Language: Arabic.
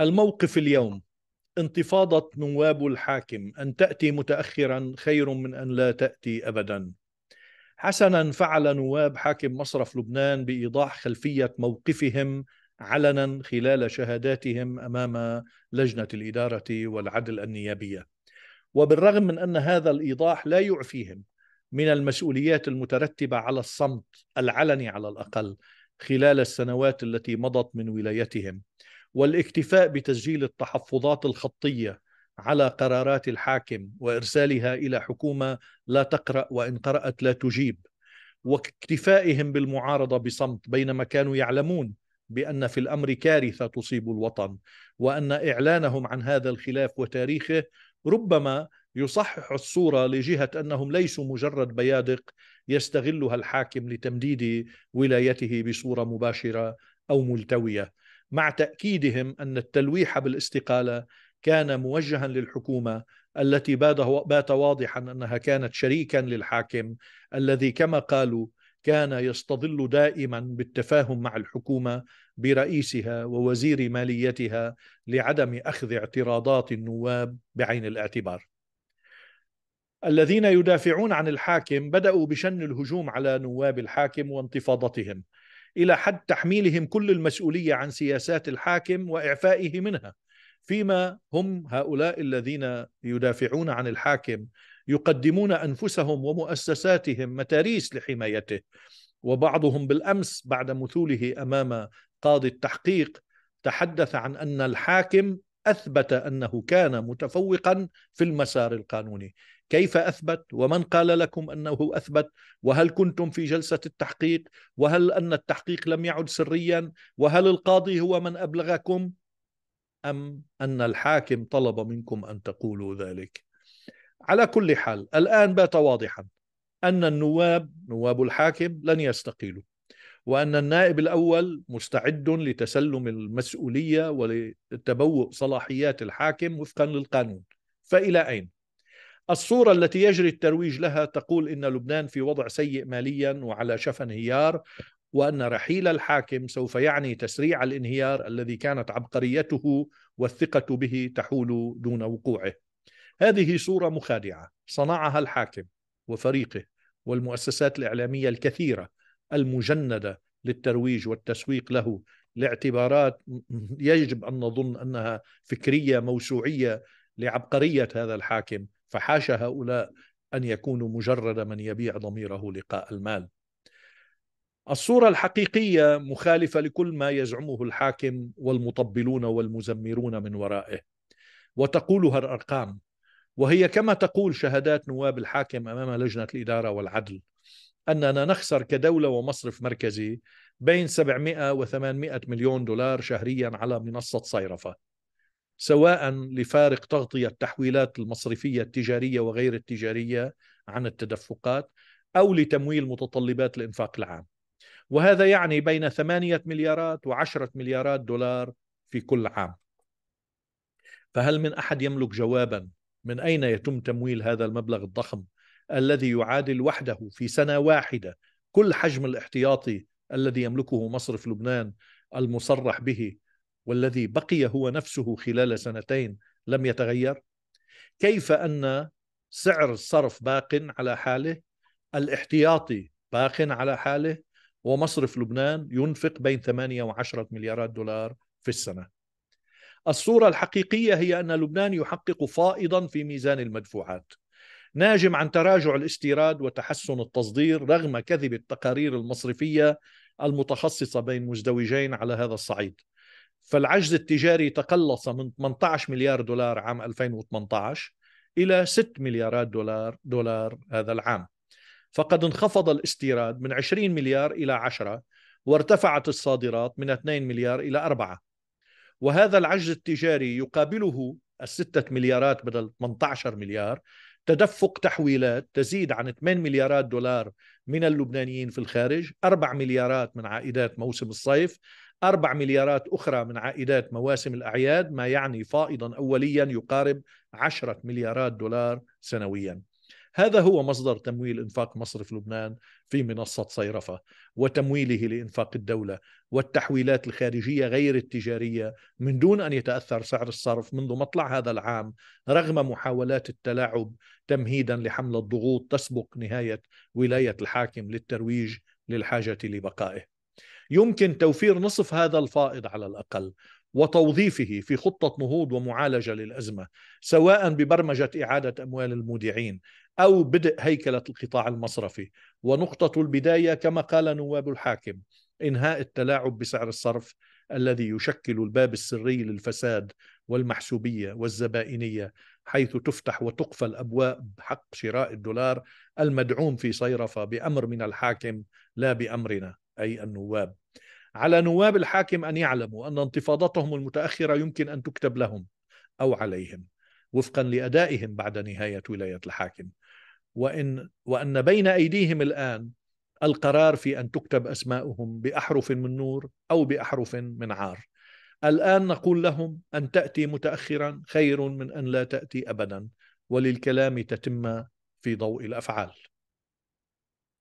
الموقف اليوم انتفاضة نواب الحاكم أن تأتي متأخرا خير من أن لا تأتي أبدا حسنا فعل نواب حاكم مصرف لبنان بإيضاح خلفية موقفهم علنا خلال شهاداتهم أمام لجنة الإدارة والعدل النيابية وبالرغم من أن هذا الإيضاح لا يعفيهم من المسؤوليات المترتبة على الصمت العلني على الأقل خلال السنوات التي مضت من ولايتهم والاكتفاء بتسجيل التحفظات الخطيه على قرارات الحاكم وارسالها الى حكومه لا تقرا وان قرات لا تجيب واكتفائهم بالمعارضه بصمت بينما كانوا يعلمون بان في الامر كارثه تصيب الوطن وان اعلانهم عن هذا الخلاف وتاريخه ربما يصحح الصوره لجهه انهم ليسوا مجرد بيادق يستغلها الحاكم لتمديد ولايته بصوره مباشره او ملتويه مع تاكيدهم ان التلويح بالاستقاله كان موجها للحكومه التي بات واضحا انها كانت شريكا للحاكم الذي كما قالوا كان يستظل دائما بالتفاهم مع الحكومه برئيسها ووزير ماليتها لعدم اخذ اعتراضات النواب بعين الاعتبار. الذين يدافعون عن الحاكم بداوا بشن الهجوم على نواب الحاكم وانتفاضتهم. الى حد تحميلهم كل المسؤوليه عن سياسات الحاكم واعفائه منها فيما هم هؤلاء الذين يدافعون عن الحاكم يقدمون انفسهم ومؤسساتهم متاريس لحمايته وبعضهم بالامس بعد مثوله امام قاضي التحقيق تحدث عن ان الحاكم اثبت انه كان متفوقا في المسار القانوني كيف اثبت ومن قال لكم انه اثبت وهل كنتم في جلسه التحقيق وهل ان التحقيق لم يعد سريا وهل القاضي هو من ابلغكم ام ان الحاكم طلب منكم ان تقولوا ذلك على كل حال الان بات واضحا ان النواب نواب الحاكم لن يستقيلوا وان النائب الاول مستعد لتسلم المسؤوليه ولتبوء صلاحيات الحاكم وفقا للقانون فالى اين الصورة التي يجري الترويج لها تقول إن لبنان في وضع سيء ماليا وعلى شفا انهيار وأن رحيل الحاكم سوف يعني تسريع الانهيار الذي كانت عبقريته والثقة به تحول دون وقوعه هذه صورة مخادعة صنعها الحاكم وفريقه والمؤسسات الإعلامية الكثيرة المجندة للترويج والتسويق له لاعتبارات يجب أن نظن أنها فكرية موسوعية لعبقرية هذا الحاكم فحاشا هؤلاء ان يكونوا مجرد من يبيع ضميره لقاء المال الصوره الحقيقيه مخالفه لكل ما يزعمه الحاكم والمطبلون والمزمرون من ورائه وتقولها الارقام وهي كما تقول شهادات نواب الحاكم امام لجنه الاداره والعدل اننا نخسر كدوله ومصرف مركزي بين 700 و 800 مليون دولار شهريا على منصه صيرفه سواء لفارق تغطية التحويلات المصرفية التجارية وغير التجارية عن التدفقات أو لتمويل متطلبات الإنفاق العام وهذا يعني بين 8 مليارات و10 مليارات دولار في كل عام فهل من أحد يملك جوابا من أين يتم تمويل هذا المبلغ الضخم الذي يعادل وحده في سنة واحدة كل حجم الاحتياطي الذي يملكه مصرف لبنان المصرح به والذي بقي هو نفسه خلال سنتين لم يتغير كيف ان سعر الصرف باق على حاله الاحتياطي باق على حاله ومصرف لبنان ينفق بين 8 و10 مليارات دولار في السنه الصوره الحقيقيه هي ان لبنان يحقق فائضا في ميزان المدفوعات ناجم عن تراجع الاستيراد وتحسن التصدير رغم كذب التقارير المصرفيه المتخصصه بين مزدوجين على هذا الصعيد فالعجز التجاري تقلص من 18 مليار دولار عام 2018 إلى 6 مليارات دولار دولار هذا العام فقد انخفض الاستيراد من 20 مليار إلى 10 وارتفعت الصادرات من 2 مليار إلى 4 وهذا العجز التجاري يقابله الستة مليارات بدل 18 مليار تدفق تحويلات تزيد عن 8 مليارات دولار من اللبنانيين في الخارج 4 مليارات من عائدات موسم الصيف 4 مليارات أخرى من عائدات مواسم الأعياد ما يعني فائضا أوليا يقارب 10 مليارات دولار سنويا هذا هو مصدر تمويل إنفاق مصرف لبنان في منصة صيرفة وتمويله لإنفاق الدولة والتحويلات الخارجية غير التجارية من دون أن يتأثر سعر الصرف منذ مطلع هذا العام رغم محاولات التلاعب تمهيدا لحملة ضغوط تسبق نهاية ولاية الحاكم للترويج للحاجة لبقائه يمكن توفير نصف هذا الفائض على الاقل وتوظيفه في خطه نهوض ومعالجه للازمه سواء ببرمجه اعاده اموال المودعين او بدء هيكله القطاع المصرفي ونقطه البدايه كما قال نواب الحاكم انهاء التلاعب بسعر الصرف الذي يشكل الباب السري للفساد والمحسوبيه والزبائنيه حيث تفتح وتقفل ابواب حق شراء الدولار المدعوم في صيرفه بامر من الحاكم لا بامرنا أي النواب على نواب الحاكم أن يعلموا أن انتفاضتهم المتأخرة يمكن أن تكتب لهم أو عليهم وفقا لأدائهم بعد نهاية ولاية الحاكم وإن وأن بين أيديهم الآن القرار في أن تكتب أسماؤهم بأحرف من نور أو بأحرف من عار الآن نقول لهم أن تأتي متأخرا خير من أن لا تأتي أبدا وللكلام تتم في ضوء الأفعال